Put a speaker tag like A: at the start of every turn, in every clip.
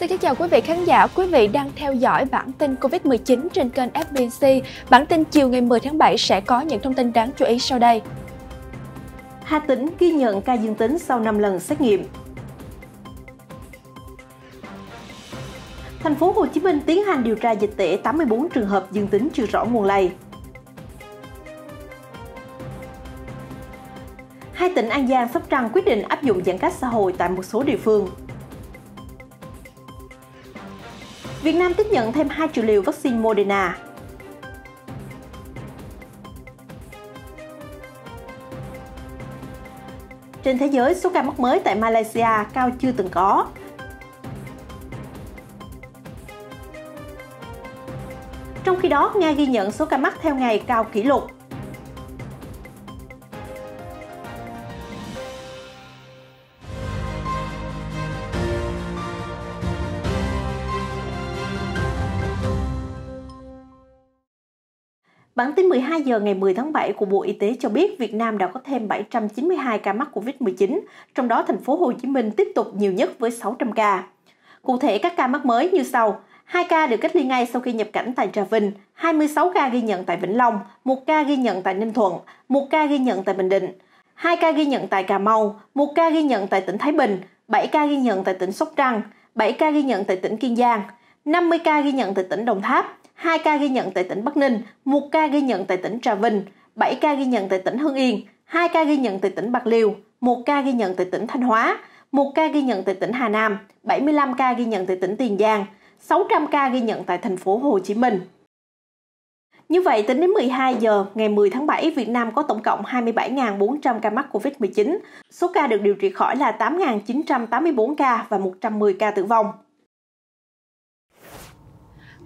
A: Xin kính chào quý vị khán giả, quý vị đang theo dõi bản tin Covid-19 trên kênh FBC. Bản tin chiều ngày 10 tháng 7 sẽ có những thông tin đáng chú ý sau đây.
B: Hà Tĩnh ghi nhận ca dương tính sau 5 lần xét nghiệm. Thành phố Hồ Chí Minh tiến hành điều tra dịch tễ 84 trường hợp dương tính chưa rõ nguồn lây. Hai tỉnh An Giang, Sóc Trăng quyết định áp dụng giãn cách xã hội tại một số địa phương. Việt Nam tiếp nhận thêm 2 triệu liều vaccine Moderna. Trên thế giới, số ca mắc mới tại Malaysia cao chưa từng có. Trong khi đó, Nga ghi nhận số ca mắc theo ngày cao kỷ lục. Bản tin 12 giờ ngày 10 tháng 7 của Bộ Y tế cho biết Việt Nam đã có thêm 792 ca mắc COVID-19, trong đó thành phố Hồ Chí Minh tiếp tục nhiều nhất với 600 ca. Cụ thể các ca mắc mới như sau: 2 ca được cách ly ngay sau khi nhập cảnh tại Trà Vinh, 26 ca ghi nhận tại Vĩnh Long, 1 ca ghi nhận tại Ninh Thuận, 1 ca ghi nhận tại Bình Định, 2 ca ghi nhận tại Cà Mau, 1 ca ghi nhận tại tỉnh Thái Bình, 7 ca ghi nhận tại tỉnh Sóc Trăng, 7 ca ghi nhận tại tỉnh Kiên Giang, 50 ca ghi nhận tại tỉnh Đồng Tháp, 2 ca ghi nhận tại tỉnh Bắc Ninh, 1 ca ghi nhận tại tỉnh Trà Vinh, 7 ca ghi nhận tại tỉnh Hưng Yên, 2 ca ghi nhận tại tỉnh Bạc Liêu, 1 ca ghi nhận tại tỉnh Thanh Hóa, 1 ca ghi nhận tại tỉnh Hà Nam, 75 ca ghi nhận tại tỉnh Tiền Giang, 600 ca ghi nhận tại thành phố Hồ Chí Minh. Như vậy, tính đến 12 giờ ngày 10 tháng 7, Việt Nam có tổng cộng 27.400 ca mắc COVID-19. Số ca được điều trị khỏi là 8.984 ca và 110 ca tử vong.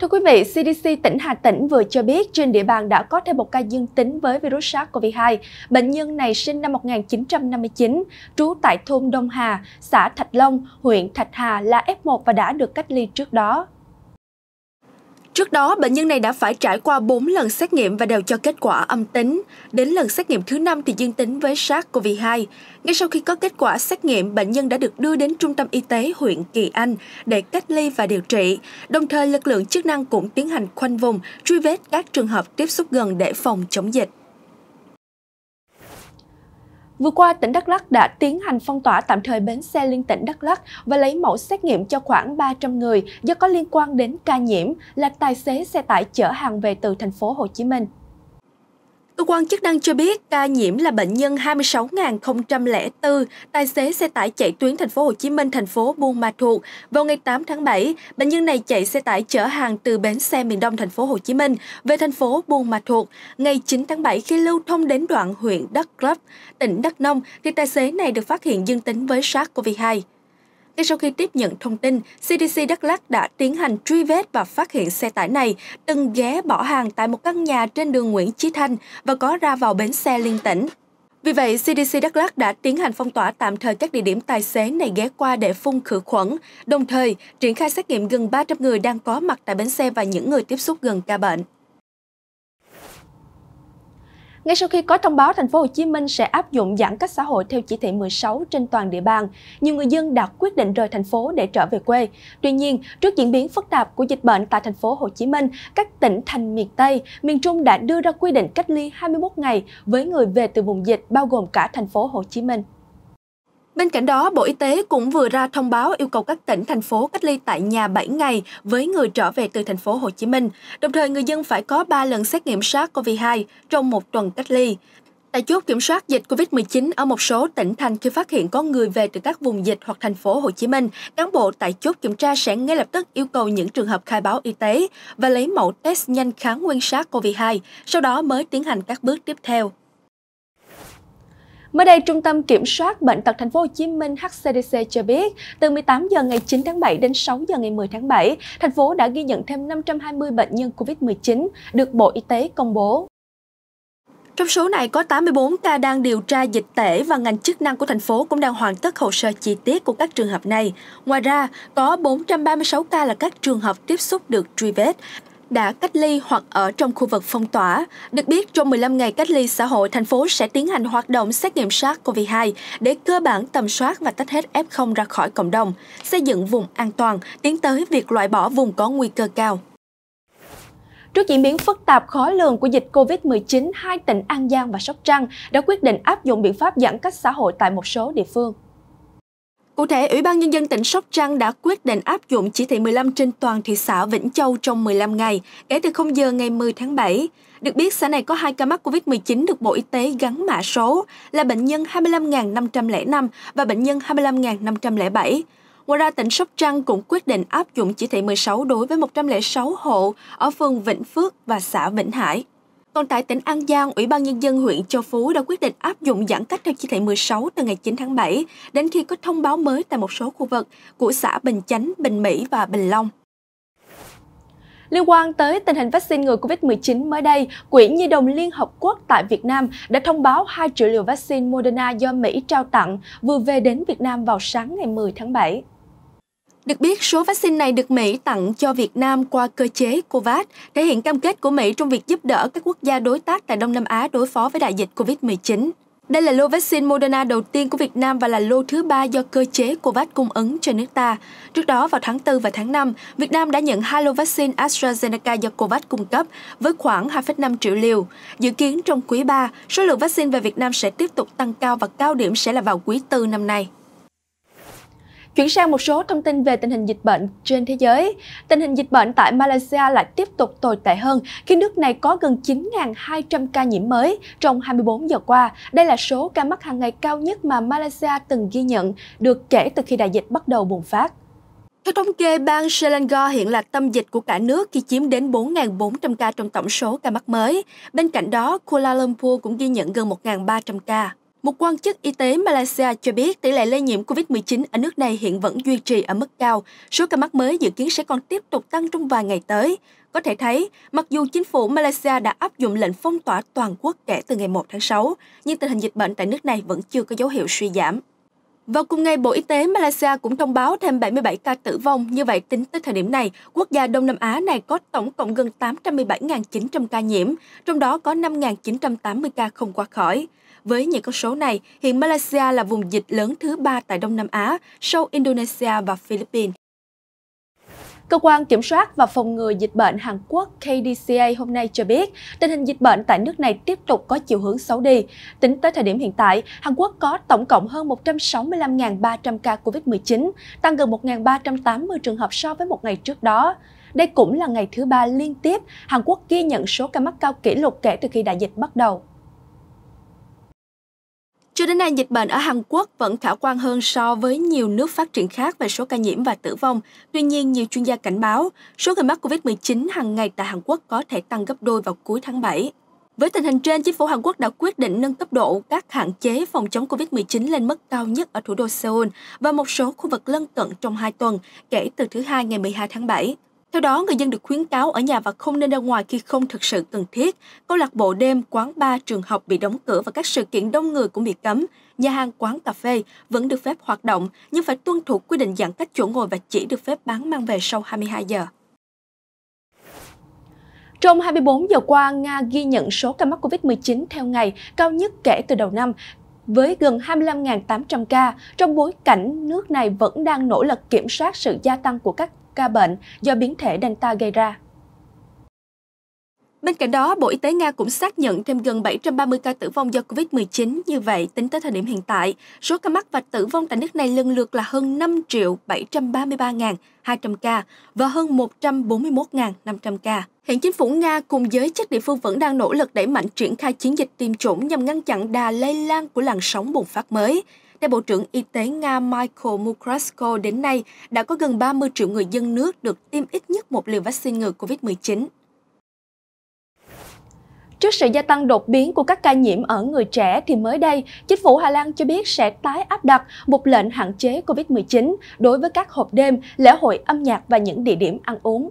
A: Thưa quý vị, CDC tỉnh Hà Tĩnh vừa cho biết trên địa bàn đã có thêm một ca dương tính với virus SARS-CoV-2. Bệnh nhân này sinh năm 1959, trú tại thôn Đông Hà, xã Thạch Long, huyện Thạch Hà là F1 và đã được cách ly trước đó. Trước đó, bệnh nhân này đã phải trải qua 4 lần xét nghiệm và đều cho kết quả âm tính. Đến lần xét nghiệm thứ 5 thì dương tính với SARS-CoV-2. Ngay sau khi có kết quả xét nghiệm, bệnh nhân đã được đưa đến Trung tâm Y tế huyện Kỳ Anh để cách ly và điều trị. Đồng thời, lực lượng chức năng cũng tiến hành khoanh vùng, truy vết các trường hợp tiếp xúc gần để phòng chống dịch. Vừa qua, tỉnh Đắk Lắk đã tiến hành phong tỏa tạm thời bến xe liên tỉnh Đắk Lắk và lấy mẫu xét nghiệm cho khoảng 300 người do có liên quan đến ca nhiễm là tài xế xe tải chở hàng về từ thành phố Hồ Chí Minh. Cơ quan chức năng cho biết ca nhiễm là bệnh nhân 26.004, tài xế xe tải chạy tuyến thành phố Hồ Chí Minh thành phố Buôn Ma Thuột. Vào ngày 8 tháng 7, bệnh nhân này chạy xe tải chở hàng từ bến xe miền Đông thành phố Hồ Chí Minh về thành phố Buôn Ma Thuột. Ngày 9 tháng 7 khi lưu thông đến đoạn huyện Đắk Lắk, tỉnh Đắk Nông thì tài xế này được phát hiện dương tính với SARS-CoV-2. Ngay sau khi tiếp nhận thông tin, CDC Đắk lắc đã tiến hành truy vết và phát hiện xe tải này từng ghé bỏ hàng tại một căn nhà trên đường Nguyễn Chí Thanh và có ra vào bến xe liên tỉnh. Vì vậy, CDC Đắk lắc đã tiến hành phong tỏa tạm thời các địa điểm tài xế này ghé qua để phun khử khuẩn, đồng thời triển khai xét nghiệm gần 300 người đang có mặt tại bến xe và những người tiếp xúc gần ca bệnh. Ngay sau khi có thông báo thành phố Hồ Chí Minh sẽ áp dụng giãn cách xã hội theo chỉ thị 16 trên toàn địa bàn, nhiều người dân đã quyết định rời thành phố để trở về quê. Tuy nhiên, trước diễn biến phức tạp của dịch bệnh tại thành phố Hồ Chí Minh, các tỉnh thành miền Tây, miền Trung đã đưa ra quy định cách ly 21 ngày với người về từ vùng dịch bao gồm cả thành phố Hồ Chí Minh. Bên cạnh đó, Bộ Y tế cũng vừa ra thông báo yêu cầu các tỉnh, thành phố cách ly tại nhà 7 ngày với người trở về từ thành phố Hồ Chí Minh. Đồng thời, người dân phải có 3 lần xét nghiệm SARS-CoV-2 trong một tuần cách ly. Tại chốt kiểm soát dịch COVID-19 ở một số tỉnh thành khi phát hiện có người về từ các vùng dịch hoặc thành phố Hồ Chí Minh, cán bộ tại chốt kiểm tra sẽ ngay lập tức yêu cầu những trường hợp khai báo y tế và lấy mẫu test nhanh kháng nguyên SARS-CoV-2, sau đó mới tiến hành các bước tiếp theo. Mới đây, Trung tâm Kiểm soát Bệnh tật Thành phố Hồ Chí Minh HCDC cho biết, từ 18 giờ ngày 9 tháng 7 đến 6 giờ ngày 10 tháng 7, thành phố đã ghi nhận thêm 520 bệnh nhân COVID-19 được Bộ Y tế công bố. Trong số này có 84 ca đang điều tra dịch tễ và ngành chức năng của thành phố cũng đang hoàn tất hồ sơ chi tiết của các trường hợp này. Ngoài ra, có 436 ca là các trường hợp tiếp xúc được truy vết, đã cách ly hoặc ở trong khu vực phong tỏa. Được biết, trong 15 ngày cách ly xã hội, thành phố sẽ tiến hành hoạt động xét nghiệm SARS-CoV-2 để cơ bản tầm soát và tách hết F0 ra khỏi cộng đồng, xây dựng vùng an toàn, tiến tới việc loại bỏ vùng có nguy cơ cao. Trước diễn biến phức tạp khó lường của dịch COVID-19, hai tỉnh An Giang và Sóc Trăng đã quyết định áp dụng biện pháp giãn cách xã hội tại một số địa phương. Cụ thể, Ủy ban Nhân dân tỉnh Sóc Trăng đã quyết định áp dụng chỉ thị 15 trên toàn thị xã Vĩnh Châu trong 15 ngày, kể từ 0 giờ ngày 10 tháng 7. Được biết, xã này có 2 ca mắc COVID-19 được Bộ Y tế gắn mã số là bệnh nhân 25.505 và bệnh nhân 25.507. Ngoài ra, tỉnh Sóc Trăng cũng quyết định áp dụng chỉ thị 16 đối với 106 hộ ở phường Vĩnh Phước và xã Vĩnh Hải. Còn tại tỉnh An Giang, Ủy ban Nhân dân huyện Châu Phú đã quyết định áp dụng giãn cách theo chỉ thị 16 từ ngày 9 tháng 7 đến khi có thông báo mới tại một số khu vực của xã Bình Chánh, Bình Mỹ và Bình Long. Liên quan tới tình hình vaccine ngừa COVID-19 mới đây, Quỹ Nhi đồng Liên Hợp Quốc tại Việt Nam đã thông báo 2 triệu liều vaccine Moderna do Mỹ trao tặng vừa về đến Việt Nam vào sáng ngày 10 tháng 7. Được biết, số vaccine này được Mỹ tặng cho Việt Nam qua cơ chế COVAX, thể hiện cam kết của Mỹ trong việc giúp đỡ các quốc gia đối tác tại Đông Nam Á đối phó với đại dịch COVID-19. Đây là lô vaccine Moderna đầu tiên của Việt Nam và là lô thứ ba do cơ chế COVAX cung ứng cho nước ta. Trước đó, vào tháng 4 và tháng 5, Việt Nam đã nhận hai lô vaccine AstraZeneca do COVAX cung cấp với khoảng 2,5 triệu liều. Dự kiến trong quý 3, số lượng vaccine về Việt Nam sẽ tiếp tục tăng cao và cao điểm sẽ là vào quý 4 năm nay. Chuyển sang một số thông tin về tình hình dịch bệnh trên thế giới. Tình hình dịch bệnh tại Malaysia lại tiếp tục tồi tệ hơn khi nước này có gần 9.200 ca nhiễm mới trong 24 giờ qua. Đây là số ca mắc hàng ngày cao nhất mà Malaysia từng ghi nhận được kể từ khi đại dịch bắt đầu bùng phát. Theo thống kê, bang Selangor hiện là tâm dịch của cả nước khi chiếm đến 4.400 ca trong tổng số ca mắc mới. Bên cạnh đó, Kuala Lumpur cũng ghi nhận gần 1.300 ca. Một quan chức y tế Malaysia cho biết tỷ lệ lây nhiễm COVID-19 ở nước này hiện vẫn duy trì ở mức cao. Số ca mắc mới dự kiến sẽ còn tiếp tục tăng trong vài ngày tới. Có thể thấy, mặc dù chính phủ Malaysia đã áp dụng lệnh phong tỏa toàn quốc kể từ ngày 1 tháng 6, nhưng tình hình dịch bệnh tại nước này vẫn chưa có dấu hiệu suy giảm. Vào cùng ngày, Bộ Y tế Malaysia cũng thông báo thêm 77 ca tử vong. Như vậy, tính tới thời điểm này, quốc gia Đông Nam Á này có tổng cộng gần 817.900 ca nhiễm, trong đó có 5.980 ca không qua khỏi. Với những con số này, hiện Malaysia là vùng dịch lớn thứ ba tại Đông Nam Á, sau Indonesia và Philippines. Cơ quan Kiểm soát và Phòng ngừa Dịch bệnh Hàn Quốc KDCA hôm nay cho biết, tình hình dịch bệnh tại nước này tiếp tục có chiều hướng xấu đi. Tính tới thời điểm hiện tại, Hàn Quốc có tổng cộng hơn 165.300 ca COVID-19, tăng gần 1.380 trường hợp so với một ngày trước đó. Đây cũng là ngày thứ ba liên tiếp Hàn Quốc ghi nhận số ca mắc cao kỷ lục kể từ khi đại dịch bắt đầu. Cho đến nay, dịch bệnh ở Hàn Quốc vẫn khả quan hơn so với nhiều nước phát triển khác về số ca nhiễm và tử vong. Tuy nhiên, nhiều chuyên gia cảnh báo số người mắc COVID-19 hàng ngày tại Hàn Quốc có thể tăng gấp đôi vào cuối tháng 7. Với tình hình trên, chính phủ Hàn Quốc đã quyết định nâng cấp độ các hạn chế phòng chống COVID-19 lên mức cao nhất ở thủ đô Seoul và một số khu vực lân cận trong hai tuần kể từ thứ Hai ngày 12 tháng 7. Theo đó, người dân được khuyến cáo ở nhà và không nên ra ngoài khi không thực sự cần thiết. Câu lạc bộ đêm, quán bar, trường học bị đóng cửa và các sự kiện đông người cũng bị cấm. Nhà hàng, quán cà phê vẫn được phép hoạt động nhưng phải tuân thủ quy định giãn cách chỗ ngồi và chỉ được phép bán mang về sau 22 giờ. Trong 24 giờ qua, Nga ghi nhận số ca mắc COVID-19 theo ngày cao nhất kể từ đầu năm, với gần 25.800 ca, trong bối cảnh nước này vẫn đang nỗ lực kiểm soát sự gia tăng của các ca bệnh do biến thể Delta gây ra. Bên cạnh đó, Bộ Y tế Nga cũng xác nhận thêm gần 730 ca tử vong do COVID-19. Như vậy, tính tới thời điểm hiện tại, số ca mắc và tử vong tại nước này lần lượt là hơn 5 triệu 733.200 ca và hơn 141.500 ca. Hiện chính phủ Nga cùng giới chức địa phương vẫn đang nỗ lực đẩy mạnh triển khai chiến dịch tiêm chủng nhằm ngăn chặn đà lây lan của làn sóng bùng phát mới. Theo Bộ trưởng Y tế Nga Michael Mukratsko, đến nay đã có gần 30 triệu người dân nước được tiêm ít nhất một liều vaccine ngừa COVID-19. Trước sự gia tăng đột biến của các ca nhiễm ở người trẻ thì mới đây, chính phủ Hà Lan cho biết sẽ tái áp đặt một lệnh hạn chế COVID-19 đối với các hộp đêm, lễ hội âm nhạc và những địa điểm ăn uống.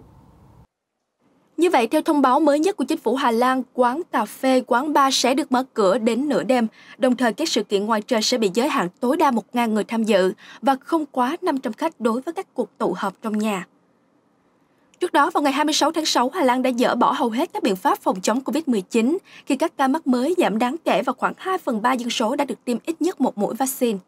A: Như vậy, theo thông báo mới nhất của chính phủ Hà Lan, quán cà phê, quán bar sẽ được mở cửa đến nửa đêm, đồng thời các sự kiện ngoài trời sẽ bị giới hạn tối đa 1.000 người tham dự và không quá 500 khách đối với các cuộc tụ họp trong nhà. Trước đó, vào ngày 26 tháng 6, Hà Lan đã dỡ bỏ hầu hết các biện pháp phòng chống COVID-19 khi các ca mắc mới giảm đáng kể và khoảng 2 phần 3 dân số đã được tiêm ít nhất một mũi vaccine.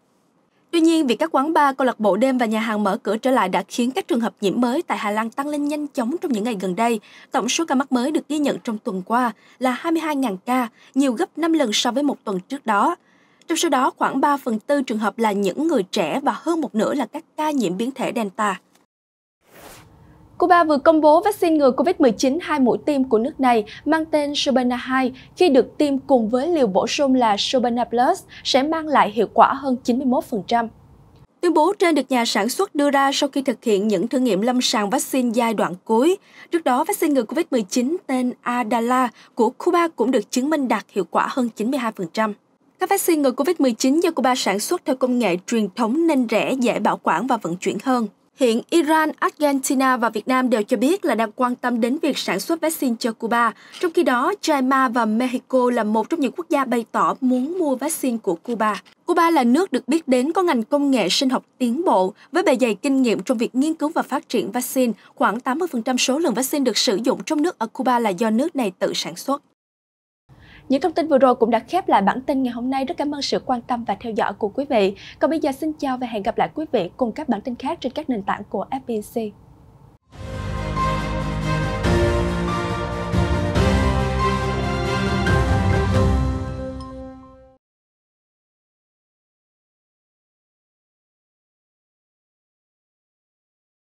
A: Tuy nhiên, việc các quán bar, câu lạc bộ đêm và nhà hàng mở cửa trở lại đã khiến các trường hợp nhiễm mới tại Hà Lan tăng lên nhanh chóng trong những ngày gần đây. Tổng số ca mắc mới được ghi nhận trong tuần qua là 22.000 ca, nhiều gấp 5 lần so với một tuần trước đó. Trong số đó, khoảng 3 phần tư trường hợp là những người trẻ và hơn một nửa là các ca nhiễm biến thể Delta. Cuba vừa công bố vaccine ngừa COVID-19 hai mũi tiêm của nước này mang tên Sobana 2 khi được tiêm cùng với liều bổ sung là Sobana Plus sẽ mang lại hiệu quả hơn 91%. Tuyên bố trên được nhà sản xuất đưa ra sau khi thực hiện những thử nghiệm lâm sàng vaccine giai đoạn cuối. Trước đó, vaccine ngừa COVID-19 tên Adala của Cuba cũng được chứng minh đạt hiệu quả hơn 92%. Các vaccine ngừa COVID-19 do Cuba sản xuất theo công nghệ truyền thống nên rẻ, dễ bảo quản và vận chuyển hơn. Hiện Iran, Argentina và Việt Nam đều cho biết là đang quan tâm đến việc sản xuất vaccine cho Cuba. Trong khi đó, China và Mexico là một trong những quốc gia bày tỏ muốn mua vaccine của Cuba. Cuba là nước được biết đến có ngành công nghệ sinh học tiến bộ, với bề dày kinh nghiệm trong việc nghiên cứu và phát triển vaccine. Khoảng 80% số lượng vaccine được sử dụng trong nước ở Cuba là do nước này tự sản xuất. Những thông tin vừa rồi cũng đã khép lại bản tin ngày hôm nay. Rất cảm ơn sự quan tâm và theo dõi của quý vị. Còn bây giờ xin chào và hẹn gặp lại quý vị cùng các bản tin khác trên các nền tảng của FBC.